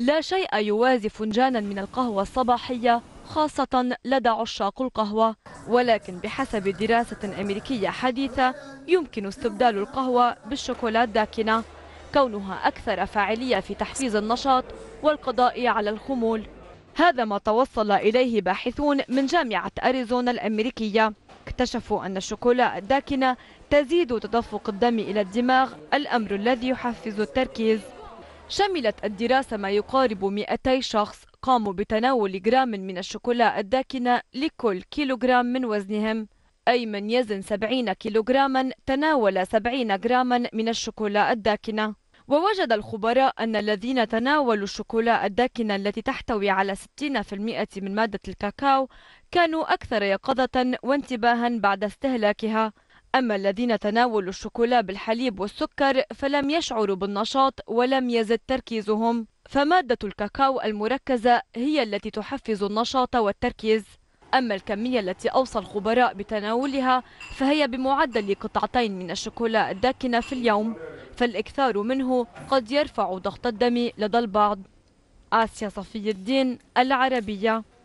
لا شيء يوازي فنجانا من القهوة الصباحية خاصة لدى عشاق القهوة ولكن بحسب دراسة أمريكية حديثة يمكن استبدال القهوة بالشوكولات داكنة كونها أكثر فاعلية في تحفيز النشاط والقضاء على الخمول هذا ما توصل إليه باحثون من جامعة أريزونا الأمريكية اكتشفوا أن الشوكولا الداكنة تزيد تدفق الدم إلى الدماغ الأمر الذي يحفز التركيز شملت الدراسة ما يقارب 200 شخص قاموا بتناول جرام من الشوكولا الداكنة لكل كيلوغرام من وزنهم أي من يزن 70 كيلوغراما تناول 70 جراما من الشوكولا الداكنة ووجد الخبراء أن الذين تناولوا الشوكولا الداكنة التي تحتوي على 60% من مادة الكاكاو كانوا أكثر يقظة وانتباها بعد استهلاكها أما الذين تناولوا الشوكولا بالحليب والسكر فلم يشعروا بالنشاط ولم يزد تركيزهم فمادة الكاكاو المركزة هي التي تحفز النشاط والتركيز أما الكمية التي أوصى الخبراء بتناولها فهي بمعدل قطعتين من الشوكولا الداكنة في اليوم فالإكثار منه قد يرفع ضغط الدم لدى البعض آسيا صفي الدين العربية